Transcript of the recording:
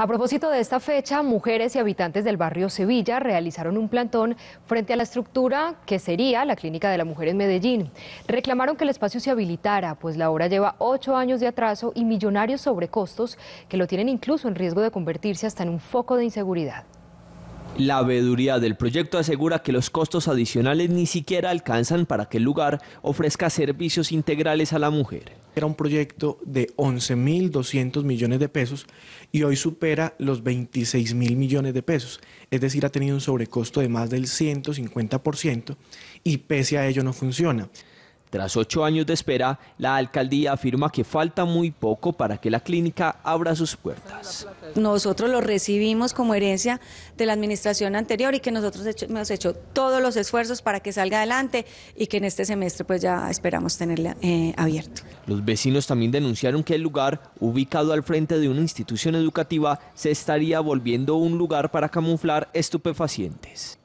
A propósito de esta fecha, mujeres y habitantes del barrio Sevilla realizaron un plantón frente a la estructura que sería la Clínica de la Mujer en Medellín. Reclamaron que el espacio se habilitara, pues la obra lleva ocho años de atraso y millonarios sobrecostos que lo tienen incluso en riesgo de convertirse hasta en un foco de inseguridad. La veeduría del proyecto asegura que los costos adicionales ni siquiera alcanzan para que el lugar ofrezca servicios integrales a la mujer era un proyecto de 11.200 millones de pesos y hoy supera los 26.000 millones de pesos. Es decir, ha tenido un sobrecosto de más del 150% y pese a ello no funciona. Tras ocho años de espera, la alcaldía afirma que falta muy poco para que la clínica abra sus puertas. Nosotros lo recibimos como herencia de la administración anterior y que nosotros hemos hecho todos los esfuerzos para que salga adelante y que en este semestre pues ya esperamos tenerla eh, abierto. abierta. Los vecinos también denunciaron que el lugar, ubicado al frente de una institución educativa, se estaría volviendo un lugar para camuflar estupefacientes.